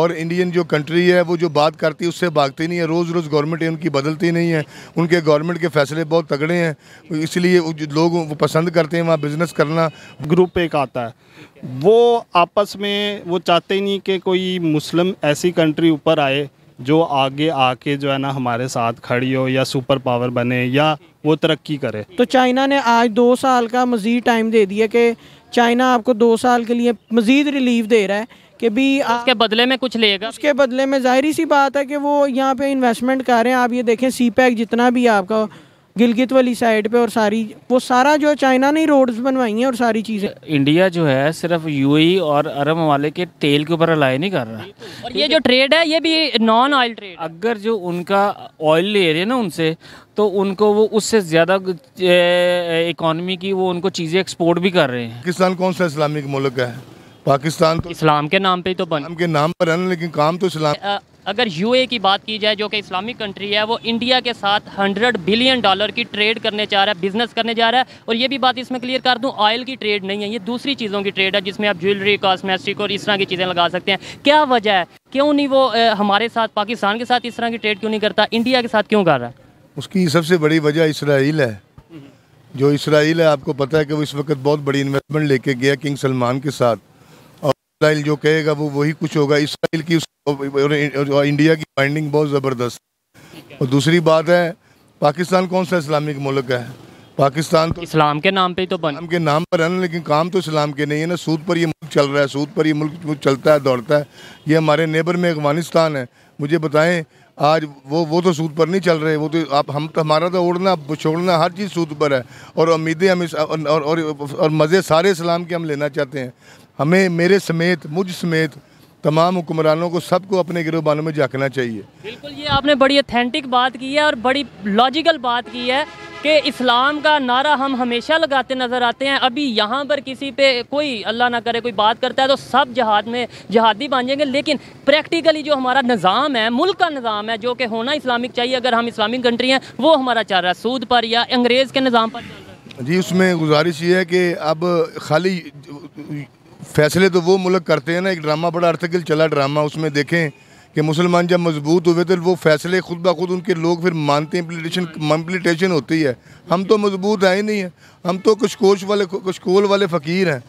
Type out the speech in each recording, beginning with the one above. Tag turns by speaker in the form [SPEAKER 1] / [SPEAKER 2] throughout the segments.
[SPEAKER 1] और इंडियन जो कंट्री है वो जो बात करती है उससे भागती नहीं है रोज़ रोज़ गवर्नमेंट उनकी बदलती नहीं है उनके गवर्नमेंट के फैसले बहुत तगड़े हैं इसलिए लोग वो पसंद करते हैं वहाँ बिज़नेस करना ग्रुप एक आता है वो आपस में वो चाहते नहीं कि कोई
[SPEAKER 2] मुस्लिम ऐसी कंट्री ऊपर आए जो आगे आके जो है ना हमारे साथ खड़ी हो या सुपर पावर बने या वो तरक्की करे
[SPEAKER 3] तो चाइना ने आज दो साल का मज़ीद टाइम दे दिया कि चाइना आपको दो साल के लिए मज़ीद रिलीफ दे रहा है कि भी उसके बदले में कुछ लेगा उसके बदले में जाहिर सी बात है कि वो यहाँ पे इन्वेस्टमेंट कर रहे हैं आप ये देखें सी पैक e जितना भी आपका गिलगित वाली साइड पे और सारी वो सारा जो है चाइना ने रोड्स बनवाई हैं और सारी चीज़ें
[SPEAKER 2] इंडिया जो है सिर्फ यूएई e और अरब ममालिक के तेल के ऊपर अलाय नहीं कर रहा
[SPEAKER 4] और ये जो ट्रेड है ये भी नॉन ऑयल ट्रेड अगर जो उनका
[SPEAKER 2] ऑयल ले रहे हैं ना उनसे तो उनको वो उससे ज़्यादा इकोनॉमी की वो उनको चीज़ें एक्सपोर्ट भी कर
[SPEAKER 1] रहे हैं पाकिस्तान कौन सा इस्लामिक मुल्क है पाकिस्तान तो इस्लाम के नाम पे तो बन इस्लाम के नाम पर है लेकिन काम तो इस्लाम
[SPEAKER 4] अगर यूए की बात की जाए जो कि इस्लामिक कंट्री है वो इंडिया के साथ 100 बिलियन डॉलर की ट्रेड करने जा रहा है बिजनेस करने जा रहा है और ये भी बात इसमें क्लियर कर दूं ऑयल की ट्रेड नहीं है ये दूसरी चीज़ों की ट्रेड है जिसमें आप ज्वेलरी कॉस्मेटिक और इस तरह की चीज़ें लगा सकते हैं क्या वजह है क्यों नहीं वो ए, हमारे साथ पाकिस्तान के साथ इस तरह की ट्रेड क्यों नहीं करता इंडिया के साथ क्यों कर रहा है
[SPEAKER 1] उसकी सबसे बड़ी वजह इसराइल है जो इसराइल है आपको पता है कि वो इस वक्त बहुत बड़ी इन्वेस्टमेंट लेके गया किंग सलमान के साथ इसराइल जो कहेगा वो वही कुछ होगा इसराइल की इंडिया की बाइंडिंग बहुत ज़बरदस्त और दूसरी बात है पाकिस्तान कौन सा इस्लामिक मुल्क है पाकिस्तान तो इस्लाम के नाम पे तो बन इस्लाम के नाम पर है ना लेकिन काम तो इस्लाम के नहीं है ना सूद पर ये मुल्क चल रहा है सूद पर ये मुल्क चलता है दौड़ता है ये हमारे नेबर में अफगानिस्तान है मुझे बताएं आज वो वो तो सूद पर नहीं चल रहे वो तो आप हम तो हमारा तो उड़ना छोड़ना हर चीज़ सूद पर है और उम्मीदें हम इस और और, और, और मज़े सारे इस्लाम के हम लेना चाहते हैं हमें मेरे समेत मुझ समेत तमाम हुक्मरानों को सबको अपने गिरोबानों में झाँकना चाहिए
[SPEAKER 4] बिल्कुल ये आपने बड़ी अथेंटिक बात की है और बड़ी लॉजिकल बात की है कि इस्लाम का नारा हम हमेशा लगाते नज़र आते हैं अभी यहाँ पर किसी पे कोई अल्लाह ना करे कोई बात करता है तो सब जहाद में जहादी बन जाएंगे लेकिन प्रैक्टिकली जो हमारा निज़ाम है मुल्क का निज़ाम है जो कि होना इस्लामिक चाहिए अगर हम इस्लामिक कंट्री हैं वो हमारा चल रहा है सूद पर या अंग्रेज़ के निज़ाम पर
[SPEAKER 1] जी उसमें गुजारिश ये है कि अब खाली फैसले तो वो मुल्क करते हैं ना एक ड्रामा बड़ा आर्टिकल चला ड्रामा उसमें देखें कि मुसलमान जब मजबूत हुए तो वो फैसले खुद ब खुद उनके लोग फिर मानते हैं इम्प्लीटेशन इम्प्लीटेशन हाँ। होती है हम तो मजबूत है ही नहीं है हम तो कुछ कोश वाले कुछ कोल वाले फ़कीर हैं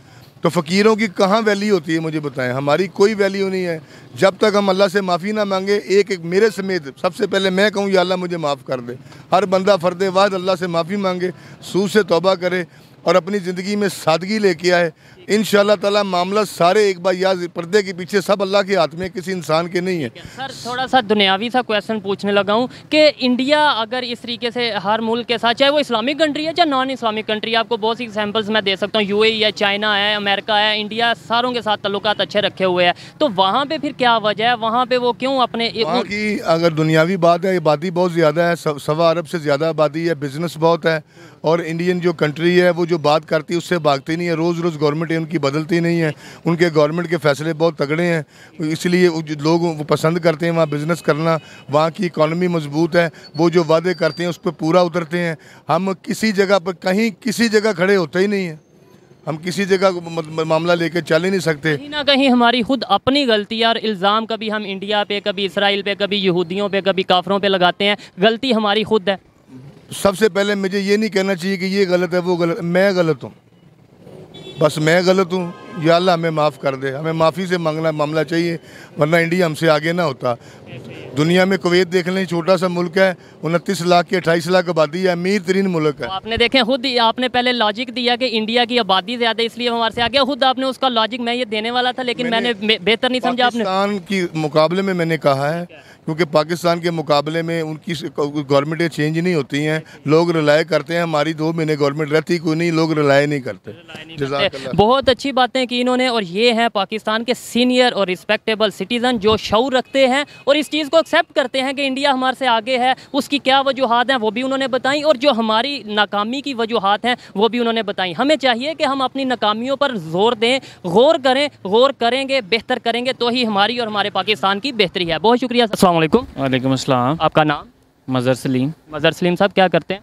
[SPEAKER 1] तो फ़कीरों की कहाँ वैल्यू होती है मुझे बताएं हमारी कोई वैल्यू नहीं है जब तक हम अल्लाह से माफ़ी ना मांगे एक एक मेरे समेत सबसे पहले मैं कहूँ या अल्लाह मुझे माफ़ कर दे हर बंदा फ़र्द वाद अल्लाह से माफ़ी मांगे सू से तोबा करे और अपनी ज़िंदगी में सादगी लेके आए इन ताला मामला सारे एक बार याद पर्दे के पीछे सब अल्लाह के हाथ में किसी इंसान के नहीं है
[SPEAKER 4] सर थोड़ा सा दुनियावी सा क्वेश्चन पूछने लगा हूँ कि इंडिया अगर इस तरीके से हर मुल्क के साथ चाहे वो इस्लामिक कंट्री है या नॉन इस्लामिक कंट्री आपको बहुत सी एग्जाम्पल्स मैं दे सकता हूँ यू e है चाइना है अमेरिका है इंडिया सारों के साथ तल्लुक अच्छे रखे हुए हैं तो वहाँ पर फिर क्या वजह है वहाँ पर वो क्यों अपने की
[SPEAKER 1] अगर दुनियावी बात है आबादी बहुत ज़्यादा है सवा अरब से ज़्यादा आबादी है बिजनेस बहुत है और इंडियन जो कंट्री है वो जो बात करती है उससे भागती नहीं है रोज़ रोज़ गवर्नमेंट पार्टी उनकी बदलती नहीं है उनके गवर्नमेंट के फैसले बहुत तगड़े हैं इसलिए लोग वो पसंद करते हैं वहाँ बिज़नेस करना वहाँ की इकानमी मजबूत है वो जो वादे करते हैं उस पर पूरा उतरते हैं हम किसी जगह पर कहीं किसी जगह खड़े होते ही नहीं हैं हम किसी जगह मामला लेके चल ही नहीं सकते कहीं
[SPEAKER 4] ना कहीं हमारी खुद अपनी गलती है और इल्ज़ाम कभी हम इंडिया पे कभी इसराइल पे कभी यहूदियों पे कभी काफरों पे लगाते हैं गलती हमारी खुद है
[SPEAKER 1] सबसे पहले मुझे ये नहीं कहना चाहिए कि ये गलत है वो गलत मैं गलत हूँ बस मैं गलत हूँ या अल्लाह हमें माफ़ कर दे हमें माफ़ी से मांगना मामला चाहिए वरना इंडिया हमसे आगे ना होता दुनिया में कुवैत देख लें छोटा सा मुल्क है उनतीस लाख की अट्ठाईस लाख आबादी है अमीर तरीन मुल्क है तो आपने
[SPEAKER 4] देखें खुद आपने पहले लॉजिक दिया कि इंडिया की आबादी ज़्यादा इसलिए हमारे से गया खुद आपने उसका लॉजिक मैं ये देने वाला था लेकिन मैंने, मैंने बेहतर नहीं समझा आपने
[SPEAKER 1] की मुकाबले में मैंने कहा है क्योंकि पाकिस्तान के मुकाबले में उनकी गवर्नमेंटें चेंज नहीं होती हैं लोग रिलाय करते हैं हमारी दो महीने गवर्नमेंट रहती कोई नहीं लोग रिलाय नहीं करते, नहीं करते।
[SPEAKER 4] बहुत अच्छी बातें की इन्होंने और ये हैं पाकिस्तान के सीनियर और रिस्पेक्टेबल सिटीज़न जो शौर रखते हैं और इस चीज़ को एक्सेप्ट करते हैं कि इंडिया हमारे से आगे है उसकी क्या वजूहत हैं वो भी उन्होंने बताई और जो हमारी नाकामी की वजूहत हैं वो भी उन्होंने बताई हमें चाहिए कि हम अपनी नाकामियों पर जोर दें गौर करें गौर करेंगे बेहतर करेंगे तो ही हमारी और हमारे पाकिस्तान की बेहतरी है बहुत शुक्रिया
[SPEAKER 2] असलम वालेकुम अस्सलाम आपका नाम मज़र सलीम मज़र सलीम साहब क्या करते हैं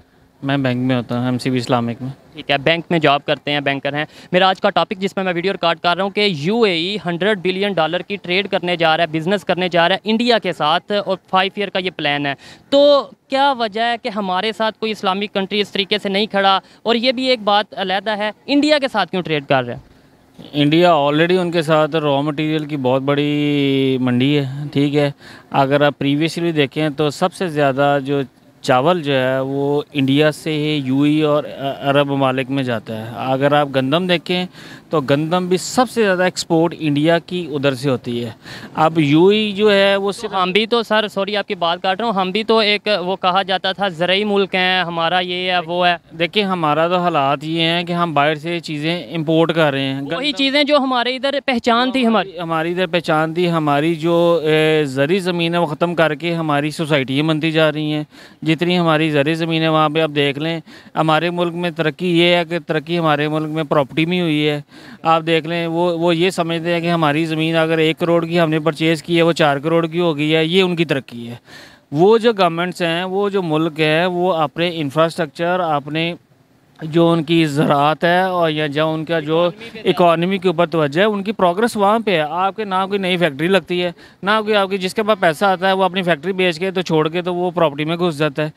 [SPEAKER 2] मैं बैंक में होता हूँ एम सी इस्लामिक में
[SPEAKER 4] ठीक है बैंक में जॉब करते हैं बैंकर हैं मेरा आज का टॉपिक जिसमें मैं वीडियो रिकॉर्ड कर रहा हूँ कि you a hundred billion dollar की ट्रेड करने जा रहा है बिज़नेस करने जा रहा है इंडिया के साथ और फाइव ईयर का ये प्लान है तो क्या वजह है कि हमारे साथ कोई इस्लामिक कंट्री इस तरीके से नहीं खड़ा और ये भी एक बात अलहदा है इंडिया के साथ क्यों ट्रेड कर रहा है
[SPEAKER 2] इंडिया ऑलरेडी उनके साथ रॉ मटेरियल की बहुत बड़ी मंडी है ठीक है अगर आप प्रीवियसली देखें तो सबसे ज़्यादा जो चावल जो है वो इंडिया से ही यू और अरब ममालिक में जाता है अगर आप गंदम देखें तो गंदम भी सबसे ज़्यादा एक्सपोर्ट इंडिया की उधर से होती है अब यू
[SPEAKER 4] जो है वो सिर्फ तो हम भी तो सर सॉरी आपकी बात काट रहा हूँ हम भी तो एक वो कहा जाता था ज़रूरी मुल्क हैं हमारा ये है वो है देखिए हमारा तो हालात ये हैं कि हम बाहर से चीज़ें इम्पोर्ट कर रहे हैं वही चीज़ें जो हमारे इधर पहचान थी हमारी
[SPEAKER 2] हमारी इधर पहचान थी हमारी जो ज़री ज़मीन है वो ख़त्म करके हमारी सोसाइटियाँ बनती जा रही हैं जितनी हमारी ज़र ज़मीन है वहाँ पे आप देख लें हमारे मुल्क में तरक्की ये है कि तरक्की हमारे मुल्क में प्रॉपर्टी में हुई है आप देख लें वो वो ये समझते हैं कि हमारी ज़मीन अगर एक करोड़ की हमने परचेज़ की है वो चार करोड़ की हो गई है ये उनकी तरक्की है वो जो गवर्नमेंट्स हैं वो जो मुल्क है वो अपने इंफ्रास्ट्रक्चर अपने जो उनकी ज़रात है और या जो उनका जो इकॉनमी के ऊपर तोज्जह है उनकी प्रोग्रेस वहाँ पे है आपके ना कोई नई फैक्ट्री लगती है ना कोई आपकी जिसके पास पैसा आता है वो अपनी फैक्ट्री बेच के तो छोड़ के तो वो प्रॉपर्टी में घुस जाता है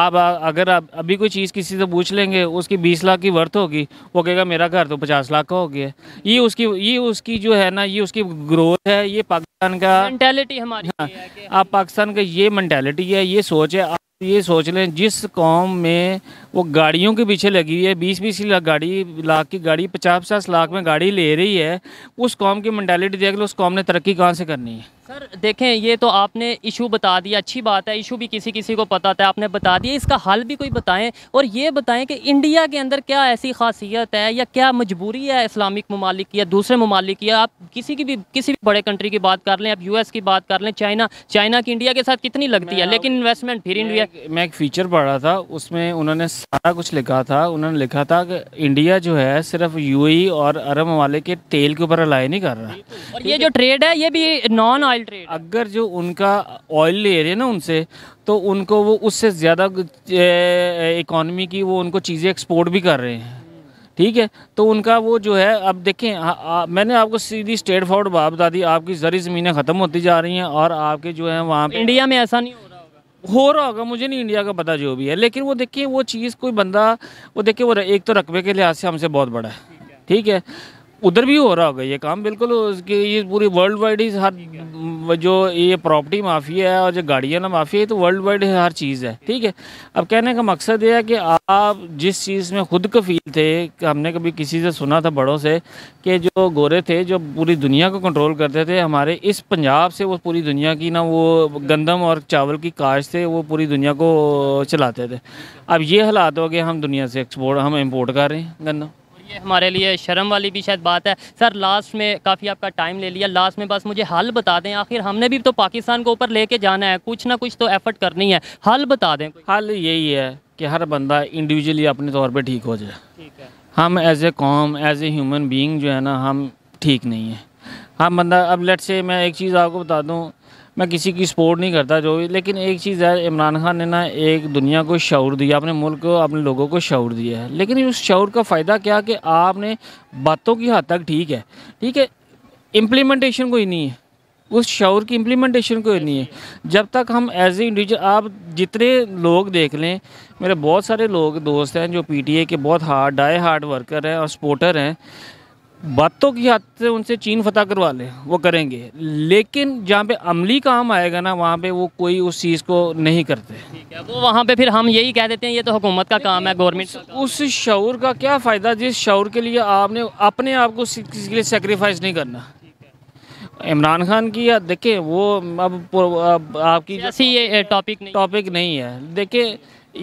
[SPEAKER 2] आप अगर आप अभी कोई चीज़ किसी से पूछ लेंगे उसकी बीस लाख की वर्थ होगी वो कहेगा मेरा घर तो पचास लाख का हो गया ये उसकी ये उसकी जो है ना ये उसकी ग्रोथ है ये पाकिस्तान का मैंटेलिटी हमारी हाँ, आप पाकिस्तान का ये मैंटेलिटी है ये सोच है आप ये सोच लें जिस कौम में वो गाड़ियों के पीछे लगी हुई है बीस बीस लाख गाड़ी लाख की गाड़ी पचास पचास लाख में गाड़ी ले रही है उस कॉम की मैंटेलिटी देख लो उस कॉम ने तरक्की कहाँ से करनी है
[SPEAKER 4] सर देखें ये तो आपने इशू बता दिया अच्छी बात है इशू भी किसी किसी को पता था आपने बता दिया इसका हल भी कोई बताएं और ये बताएं कि इंडिया के अंदर क्या ऐसी खासियत है या क्या मजबूरी है इस्लामिक ममालिक या दूसरे ममालिक की आप किसी की भी किसी भी बड़े कंट्री की बात कर लें आप यूएस की बात कर लें चाइना चाइना की इंडिया के साथ कितनी लगती है लेकिन इन्वेस्टमेंट फिर इंडिया
[SPEAKER 2] मैं एक फीचर पढ़ रहा था उसमें उन्होंने सारा कुछ लिखा था उन्होंने लिखा था कि इंडिया जो है सिर्फ यूएई e और अरब वाले के तेल के ऊपर रिलाई नहीं कर रहा
[SPEAKER 4] और ये जो ट्रेड है ये भी नॉन ऑयल ट्रेड
[SPEAKER 2] अगर जो उनका ऑयल ले रहे हैं ना उनसे तो उनको वो उससे ज़्यादा इकॉनमी की वो उनको चीज़ें एक्सपोर्ट भी कर रहे हैं ठीक है तो उनका वो जो है अब देखें आ, आ, मैंने आपको सीधी स्टेट फॉरवर्ड बात बता दी आपकी जरी ज़मीनें ख़त्म होती जा रही हैं और आपके जो है वहाँ इंडिया में ऐसा नहीं हो हो रहा होगा मुझे नहीं इंडिया का पता जो भी है लेकिन वो देखिए वो चीज़ कोई बंदा वो देखिए वो एक तो रकबे के लिहाज से हमसे बहुत बड़ा है ठीक है उधर भी हो रहा होगा ये काम बिल्कुल उसके ये पूरी वर्ल्ड वाइड ही हर जो ये प्रॉपर्टी माफिया है और जो गाड़ियाँ ना माफिया है तो वर्ल्ड वाइड हर चीज़ है ठीक है अब कहने का मकसद ये है कि आप जिस चीज़ में खुद कफील थे कि हमने कभी किसी से सुना था बड़ों से कि जो गोरे थे जो पूरी दुनिया को कंट्रोल करते थे हमारे इस पंजाब से वो पूरी दुनिया की ना वो गंदम और चावल की काश थे वो पूरी दुनिया को चलाते थे अब ये हालात हो गए हम दुनिया से एक्सपोर्ट हम इम्पोर्ट कर रहे हैं गंदम
[SPEAKER 4] ये हमारे लिए शर्म वाली भी शायद बात है सर लास्ट में काफ़ी आपका टाइम ले लिया लास्ट में बस मुझे हल बता दें आखिर हमने भी तो पाकिस्तान को ऊपर लेके जाना है कुछ ना कुछ तो एफर्ट करनी है हल बता दें
[SPEAKER 2] हल यही है कि हर बंदा इंडिविजुअली अपने तौर पर ठीक हो जाए ठीक है हम as a calm as a human being जो है ना हम ठीक नहीं है हम बंदा अब लेट से मैं एक चीज़ आपको बता दूँ मैं किसी की सपोर्ट नहीं करता जो भी लेकिन एक चीज़ है इमरान खान ने ना एक दुनिया को शौर दिया अपने मुल्क को अपने लोगों को शौर दिया है लेकिन उस शौर का फ़ायदा क्या कि आपने बातों की हद तक ठीक है ठीक है इम्प्लीमेंटेशन कोई नहीं है उस शौर की इम्प्लीमेंटेशन कोई नहीं है जब तक हम एज ए इंडिविजुअल आप जितने लोग देख लें मेरे बहुत सारे लोग दोस्त हैं जो पी के बहुत हार्ड डाई हार्ड वर्कर हैं और सपोर्टर हैं बातों की हद से उनसे चीन फतह करवा लें वो करेंगे लेकिन जहाँ पे अमली काम आएगा ना वहाँ पे वो कोई उस चीज़ को नहीं करते
[SPEAKER 4] वो वहाँ पे फिर हम यही कह देते हैं ये तो हुकूमत का काम है गवर्नमेंट उस शौर का क्या फ़ायदा जिस शौर के लिए आपने
[SPEAKER 2] अपने आप को किसी के लिए सेक्रीफाइस नहीं करना इमरान खान की या देखिए वो अब, अब आपकी ऐसी ये टॉपिक टॉपिक नहीं है देखिए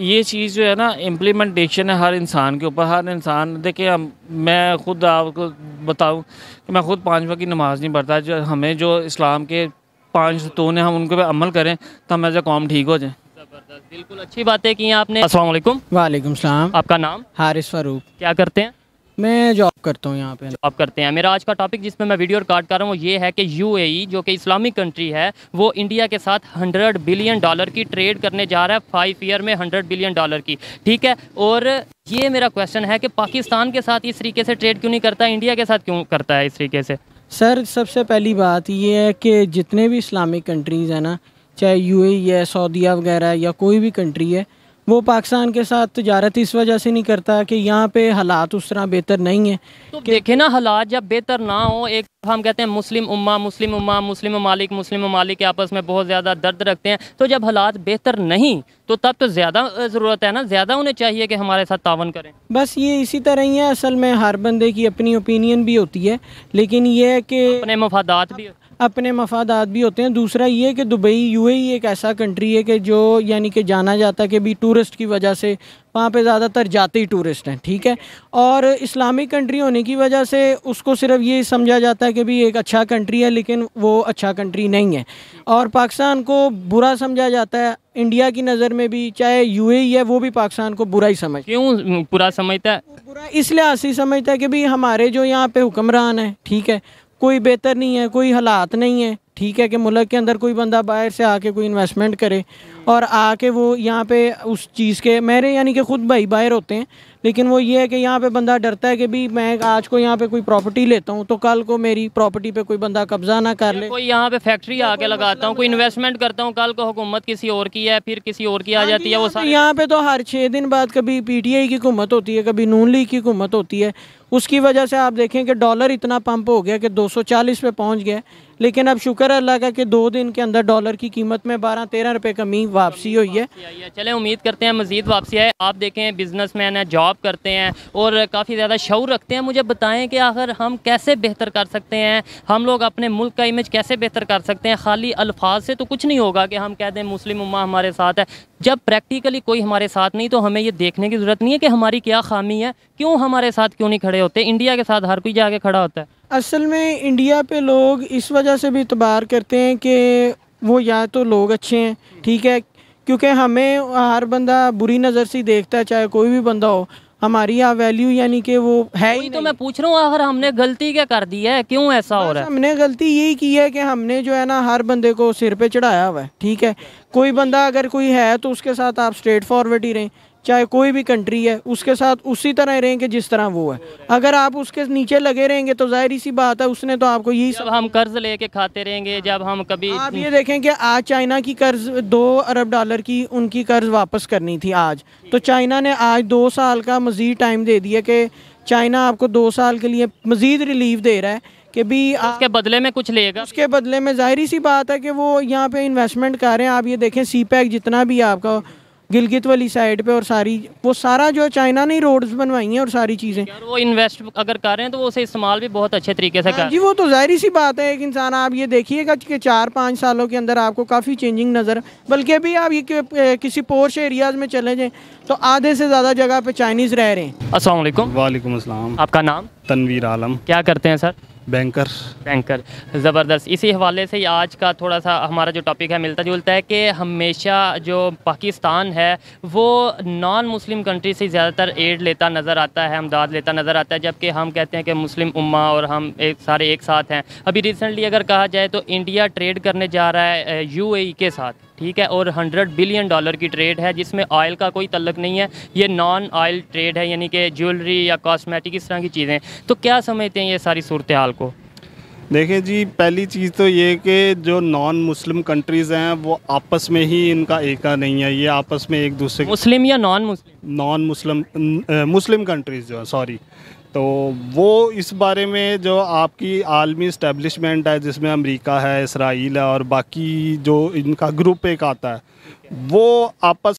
[SPEAKER 2] ये चीज़ जो है ना इम्प्लीमेंटेशन है हर इंसान के ऊपर हर इंसान देखिए हम मैं खुद आपको बताऊं कि मैं खुद पाँच वक्त की नमाज़ नहीं पढ़ता जो हमें जो इस्लाम के पाँच सतून हैं हम उनके पे अमल करें तो हम एज कॉम ठीक हो जबरदस्त
[SPEAKER 4] बिल्कुल अच्छी बातें की आपने असल
[SPEAKER 2] वालेकुम आपका नाम हारिस फारूक
[SPEAKER 4] क्या करते हैं मैं जॉब करता हूँ यहाँ पे जॉब करते हैं मेरा आज का टॉपिक जिसमें मैं वीडियो रिकॉर्ड कर रहा हूँ ये है कि यूएई e, जो कि इस्लामिक कंट्री है वो इंडिया के साथ 100 बिलियन डॉलर की ट्रेड करने जा रहा है फाइव ईयर में 100 बिलियन डॉलर की ठीक है और ये मेरा क्वेश्चन है कि पाकिस्तान के साथ इस तरीके से ट्रेड क्यों नहीं करता इंडिया के साथ क्यों करता है इस तरीके से
[SPEAKER 3] सर सबसे पहली बात ये है कि जितने भी इस्लामिक कंट्रीज़ हैं ना चाहे यू e है सऊदीया वगैरह या कोई भी कंट्री है वो पाकिस्तान के साथ तजारत इस वजह से नहीं करता कि यहाँ पे हालात उस तरह बेहतर नहीं है तो देखे
[SPEAKER 4] ना हालात जब बेहतर ना हो एक हम कहते हैं मुस्लिम उम्मा मुस्लिम उम्मा मुस्लिम ममालिक मुस्लिम ममालिक आपस में बहुत ज़्यादा दर्द रखते हैं तो जब हालात बेहतर नहीं तो तब तो ज़्यादा ज़रूरत है ना ज़्यादा उन्हें चाहिए कि हमारे साथ तावन करें
[SPEAKER 3] बस ये इसी तरह ही है असल में हर बंदे की अपनी ओपिनियन भी होती है लेकिन ये है कि अपने मफादात भी अपने मफादात भी होते हैं दूसरा ये कि दुबई यूएई एक ऐसा कंट्री है कि जो यानी कि जाना जाता है कि भी टूरिस्ट की वजह से वहाँ पे ज़्यादातर जाते ही टूरिस्ट हैं ठीक है और इस्लामिक कंट्री होने की वजह से उसको सिर्फ ये समझा जाता है कि भी एक अच्छा कंट्री है लेकिन वो अच्छा कंट्री नहीं है और पाकिस्तान को बुरा समझा जाता है इंडिया की नज़र में भी चाहे यूएई है वो भी पाकिस्तान को बुरा ही समझ क्यों बुरा समझता है बुरा इसलिए ऐसी समझता है कि भाई हमारे जो यहाँ पे हुक्मरान है ठीक है कोई बेहतर नहीं है कोई हालात नहीं है ठीक है कि मुल्क के अंदर कोई बंदा बाहर से आके कोई इन्वेस्टमेंट करे और आके वो यहाँ पे उस चीज़ के मेरे यानी कि ख़ुद भाई बाहर होते हैं लेकिन वो ये है कि यहाँ पे बंदा डरता है कि भी मैं आज को यहाँ पे कोई प्रॉपर्टी लेता हूँ तो कल को मेरी प्रॉपर्टी पे कोई बंदा कब्जा ना कर ले
[SPEAKER 4] कोई यहाँ पे फैक्ट्री आके लगाता हूँ कोई इन्वेस्टमेंट करता हूँ कल को हुकूमत किसी और की है फिर किसी और की आ हाँ जाती है वो यहाँ
[SPEAKER 3] पे तो हर छः दिन बाद कभी पी टी आई की हुकूमत होती है कभी नून लीग की हुकूमत होती है उसकी वजह से आप देखें कि डॉलर इतना पंप हो गया कि 240 पे पहुंच गया लेकिन अब शुक्र है अल्लाह का कि दो दिन के अंदर डॉलर की कीमत में बारह तेरह रुपये कमी वापसी हुई है
[SPEAKER 4] चले उम्मीद करते हैं मजीद वापसी है आप देखें बिजनेस मैन है जॉब करते हैं और काफ़ी ज़्यादा शौर रखते हैं मुझे बताएं कि आखिर हम कैसे बेहतर कर सकते हैं हम लोग अपने मुल्क का इमेज कैसे बेहतर कर सकते हैं खाली अल्फाज से तो कुछ नहीं होगा कि हम कह दें मुस्लिम उमा हमारे साथ है जब प्रैक्टिकली कोई हमारे साथ नहीं तो हमें ये देखने की ज़रूरत नहीं है कि हमारी क्या खामी है क्यों हमारे साथ क्यों नहीं खड़े होते इंडिया के साथ हर कोई जाके खड़ा होता है
[SPEAKER 3] असल में इंडिया पे लोग इस वजह से भी इतबार करते हैं कि वो या तो लोग अच्छे हैं ठीक है क्योंकि हमें हर बंदा बुरी नज़र से देखता है चाहे कोई भी बंदा हो हमारी यहाँ वैल्यू यानी कि वो है ही तो मैं पूछ रहा हूँ अगर हमने गलती क्या कर दी है क्यों ऐसा हो रहा है हमने गलती यही की है कि हमने जो है ना हर बंदे को सिर पे चढ़ाया हुआ है ठीक है कोई बंदा अगर कोई है तो उसके साथ आप स्ट्रेट फॉरवर्ड ही रहें चाहे कोई भी कंट्री है उसके साथ उसी तरह रहेंगे जिस तरह वो है अगर आप उसके नीचे लगे रहेंगे तो जाहिर सी बात है उसने तो आपको यही सब
[SPEAKER 4] हम कर्ज लेके खाते रहेंगे जब हम कभी आप ये
[SPEAKER 3] देखें कि आज चाइना की कर्ज दो अरब डॉलर की उनकी कर्ज वापस करनी थी आज तो चाइना ने आज दो साल का मजीद टाइम दे दिया कि चाइना आपको दो साल के लिए मजीद रिलीफ दे रहा है कि भी तो आपके बदले में कुछ लेगा उसके बदले में जाहिर सी बात है कि वो यहाँ पे इन्वेस्टमेंट कर रहे हैं आप ये देखें सी पैक जितना भी आपका गिलगित वाली साइड पे और सारी वो सारा जो चाइना ने रोड्स बनवाई हैं और सारी चीज़ें
[SPEAKER 4] वो इन्वेस्ट अगर कर रहे हैं तो वो उसे इस्तेमाल भी बहुत अच्छे तरीके से हाँ कर जी वो
[SPEAKER 3] तो जाहिर सी बात है एक इंसान आप ये देखिएगा कि चार पाँच सालों के अंदर आपको काफ़ी चेंजिंग नज़र बल्कि अभी आप ये किसी पोर्श एरियाज में चले जाएँ तो आधे से ज़्यादा जगह पर चाइनीज़ रह रहे हैं
[SPEAKER 2] असल वालेकुम आपका नाम तनवीर आलम क्या करते हैं सर बैंकर बैंकर
[SPEAKER 4] ज़बरदस्त इसी हवाले से ही आज का थोड़ा सा हमारा जो टॉपिक है मिलता जुलता है कि हमेशा जो पाकिस्तान है वो नॉन मुस्लिम कंट्री से ज़्यादातर एड लेता नज़र आता है हमदाद लेता नज़र आता है जबकि हम कहते हैं कि मुस्लिम उम्मा और हम एक सारे एक साथ हैं अभी रिसेंटली अगर कहा जाए तो इंडिया ट्रेड करने जा रहा है यू uh, e के साथ ठीक है और 100 बिलियन डॉलर की ट्रेड है जिसमें ऑयल का कोई तल्लक नहीं है ये नॉन ऑयल ट्रेड है यानी कि ज्वेलरी या कॉस्मेटिक इस तरह की चीज़ें तो क्या समझते हैं ये सारी सूरत हाल को
[SPEAKER 2] देखिए जी पहली चीज़ तो ये कि जो नॉन मुस्लिम कंट्रीज़ हैं वो आपस में ही इनका एका नहीं है ये आपस में एक दूसरे मुस्लिम या non Muslim non Muslim Muslim countries जो है सॉरी तो वो इस बारे में जो आपकी आलमी इस्टेब्लिशमेंट है जिसमें अमेरिका है इसराइल है और बाकी जो इनका ग्रुप एक आता है वो आपस